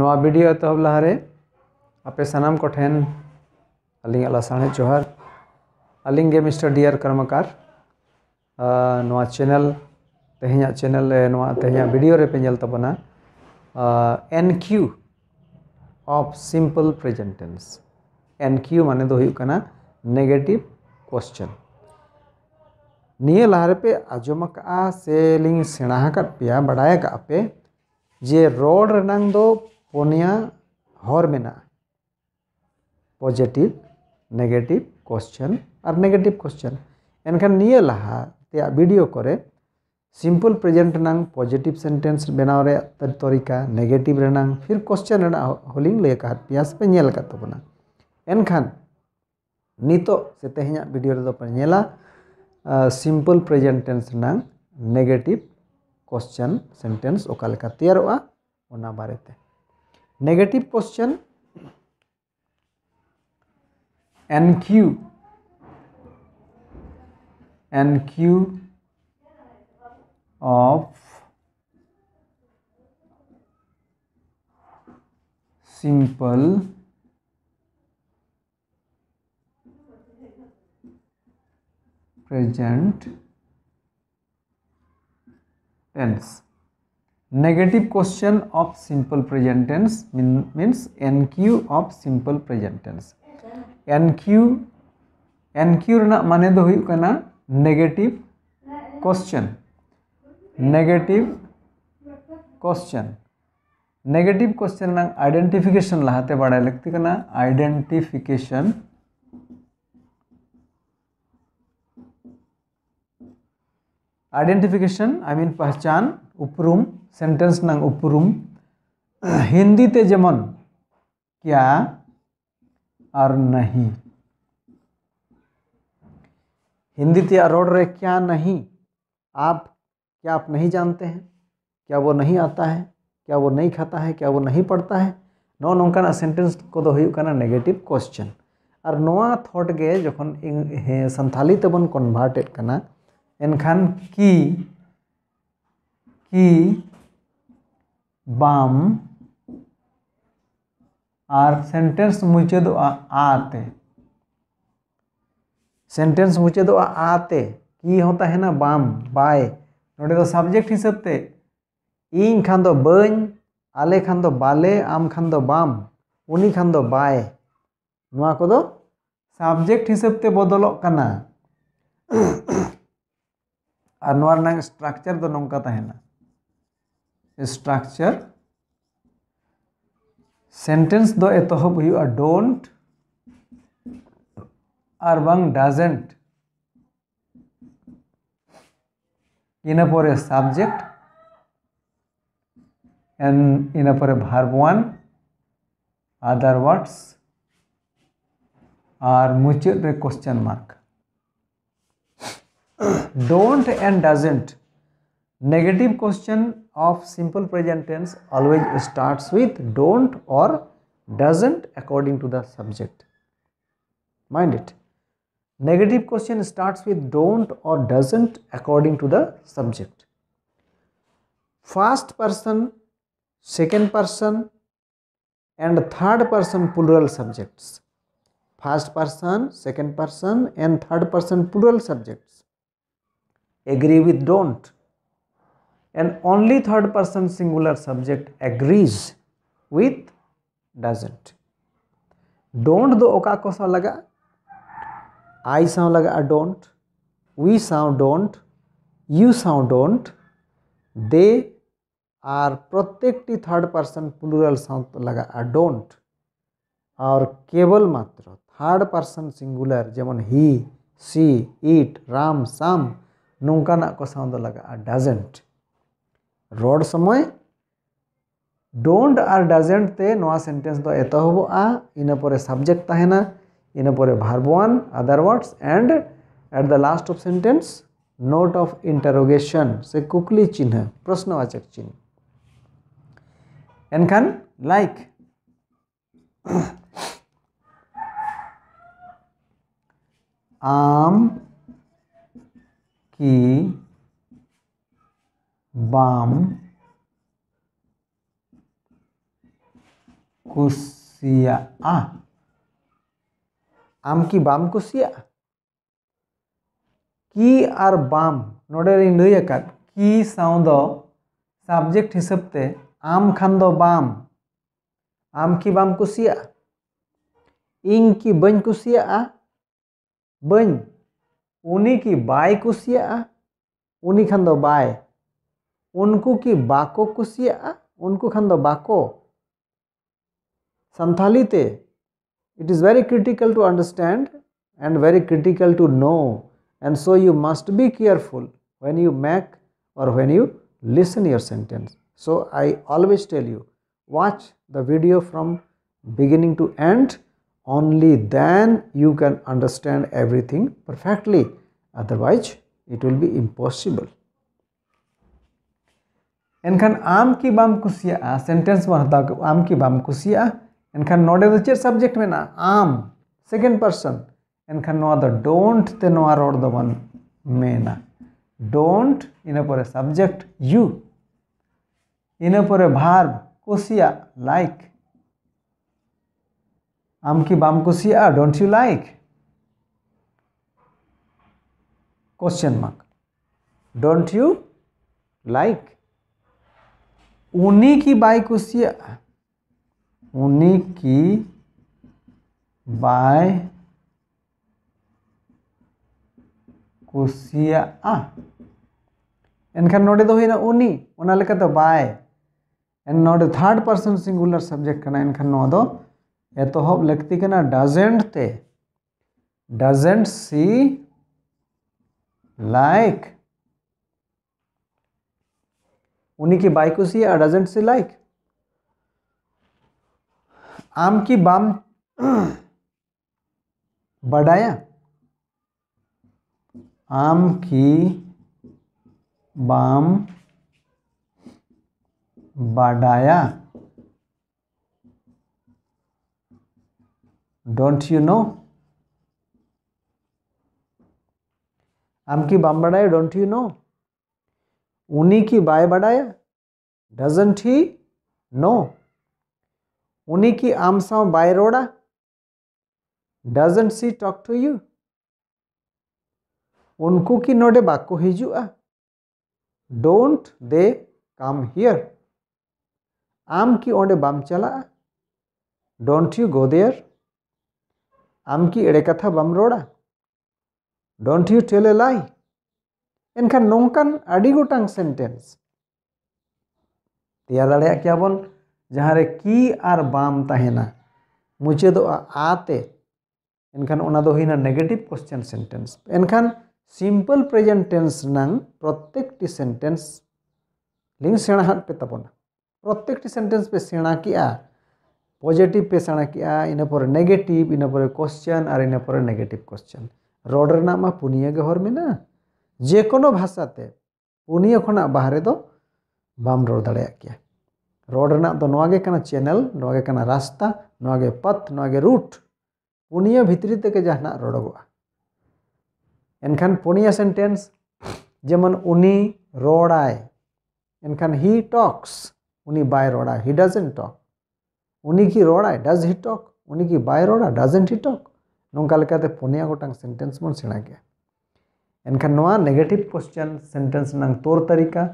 ना वीडियो एतब तो लहारे आपे सनाम को ठेन अली अलासाणे जोहर अली गे मिस्टर डियर कर्मकार नवा चैनल तेहेज चैनल तेहेज वीडियो रेपेलताबना N Q of simple present tense N Q माने दो माना नेगेटिव क्वेश्चन निये लहारे पे आजम से लिंग सेणाकर पे बड़ा कगे जे रोड दो पोनिया हर मेना पॉजिटिव नेगेटिव क्वेश्चन और नेगेटिव क्वेश्चन एनखान निये लहा तेज वीडियो करे सिंपल प्रेजेंट रंग पॉजिटिव सेंटेंस बनाव तरीका नेगेटिव रंग फिर क्वेश्चन हलिंग लय का पिंज पेल काबना तो एनखान नित से तेहे वीडियो रेपेला simple present tense negative question sentence sentence तैयार बारे में negative question nq nq of simple present tense negative question of simple present tense means N Q of simple present tense N Q N Q माने तो negative question negative question negative question identification लहाते बाढ़ लगती identification identification I mean पहचान उपरूम sentence नंग उपरूम हिंदी ते जमन क्या और नहीं हिंदी ते अरोड़ रहे क्या नहीं आप क्या आप नहीं जानते हैं क्या वो नहीं आता है क्या वो नहीं खाता है क्या वो नहीं पढ़ता है नो नौका सेंटेंस को दो नेगेटिव क्वेश्चन और थॉट गे जो संथाली तेबन कन्भार्टेड ᱮᱱᱠᱷᱟᱱ ᱠᱤ ᱠᱤ ᱵᱟᱢ ᱟᱨ ᱥᱮᱱᱴᱮᱱᱥ ᱢᱩᱪᱟᱹᱫᱚᱜᱼᱟ आते सेंटेंस मुचेदोआ आते की होता है ना बाम बाय नोटे तो सब्जेक्ट हिसाब ते इन खान दो तो बन आले खान दो तो बाले आम खान दो तो बाम उनी खान दो बाय नुआ को दो सब्जेक्ट हिसाब ते बदलो कना स्ट्राचार तो दो नौका स्ट्राचार सेन्टेंस दो एतहब डोंट और बांग डाजेंट इनपर सबजेक्ट एंड इनपर भार्ब वन अदर वर्ड्स और मुचाद रे question mark don't and doesn't negative question of simple present tense always starts with don't or doesn't according to the subject mind it negative question starts with don't or doesn't according to the subject first person second person and third person plural subjects first person second person and third person plural subjects agree with don't and only third person singular subject agrees with doesn't don't दो ओका को sound लगा I sound लगा don't we sound don't you sound don't they are प्रत्येकटी third person plural sound लगा don't और केवल मात्र থার্ড পার্সন সিঙ্গুলার যেমন হি সি ইট রাম সাম ᱱᱚᱝᱠᱟᱱᱟᱜ को साउंड ᱫᱚ ᱞᱟᱜᱟᱜᱼᱟ ᱰᱟᱡᱮᱱᱴ ᱨᱚᱲ ᱥᱚᱢᱚᱭ डोंट आर डजेंट ते नवा सेंटेंस दो एतहबा इन पर सब्जेक्ट तहना इन पर in other words and at the last of sentence note of interrogation से कुकली चिन्ह प्रश्नवाचक चिन्ह एनखान लाइक आम कि बाम कुसिया आम की बाम कुसिया कि आर बाम नोडेर नई अकार कि साउंड सब्जेक्ट हिसाब से आम खान दो बाम आम की बाम कुसिया इन की बन कुसिया आ बन उनी की खान बाय उनको की बाको कुसिया उनको खान बाको संथाली ते it is very critical to understand and very critical to know and so you must be careful when you make और when you listen your sentence so I always tell you watch the video from beginning to end only then you can understand everything perfectly otherwise it will be impossible एनखान आम की बाम कुसिया sentence में हता आम की बाम कुसिया एनखान नोडे द चेर सब्जेक्ट में ना आम सेकेंड पर्सन एनखान नोआ द डोंट ते नोआ रोड द वन में ना डोंट इन पर सब्जेक्ट यू इन पर भार्ब कुसिया लाइक आम की बाम कुशिया don't you like question mark don't you like उन्हीं की बाई कुशिया उन्हीं की बाय कुशिया एनखान नोडे तो हुईना उन्हीं उन्हें लेकर तो बाय एंड नोडे थर्ड पर्सन सिंगुलर सब्जेक्ट करना एनखान नोडो एतहब तो लगती के ना डजेंट ते डजेंट सी लाइक उन्हीं की बाई को सी डजेंट सी लाइक आम की बाम बढ़ाया आम की बाम बढ़ाया ডোন্ট यू नो आम की बाम बढ़ाया डोंट यू नो उनी की बाय बढ़ाया डजेंट ही नो उनी की आम साव बाय रोड़ा doesn't she talk to you उनको की नोडे बाको हिजुआ डोंट दे कम हियर आम की ओडे बाम चला डोंट यू गो देयर आम कि एड़े कथा बम रोड़ा don't you tell a lie एनखान नौकान गोटांग सेंटेंस तैयार दाबन जहाँ की आर बाम तहना मुचाद तो आते एनखाना नेगेटिव क्वेश्चन सेंटेंस एनखान सिंपल प्रेजेंट टेंस नंग प्रत्येक सेंटेंस लिंग सेड़ा हाँ पे प्रत्येक सेंटेंस पे सेड़ा कि पजिटिव पेशन आ इनपर नेगेटिव इनपर कोश्चन और इनपर नेगेटिव कोश्चन रोडना मा पुनिया के हर मेना जेको भाषा ते पुनिया खना बाहर दो बाम रोड दड़ा रोडना दो नवागे कना चैनल नवागे कना रास्ता नवागे पथ नवागे रूट पुनिया भितरी तक के जहना रोडगवा एनखान पुनिया सेंटेंस जेमन उनी रोडाय एनखान ही टॉक्स उनी बाय रोडा ही डजंट टॉक उन्हीं की रोड़ा डज ही टॉक उन्हीं की बाय रोड़ा डजेंट ही टॉक नोंका लेकाते पुनिया गोटांग सेंटेंस बन सेना गया एनखान नोआ नेगेटिव क्वेश्चन सेंटेंस नांग तौर तरीका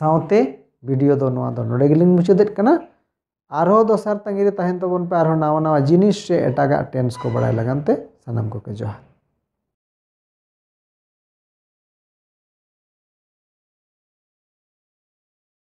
साथे वीडियो दो नोआ दो नोडे गेलिंग मुचादेद कना आरो दोसार तंगीरे तहन तो तबन पे आरो नवा नवा जिनिस से एटागा टेंस को बड़ाई लगानते सनम को के जोहार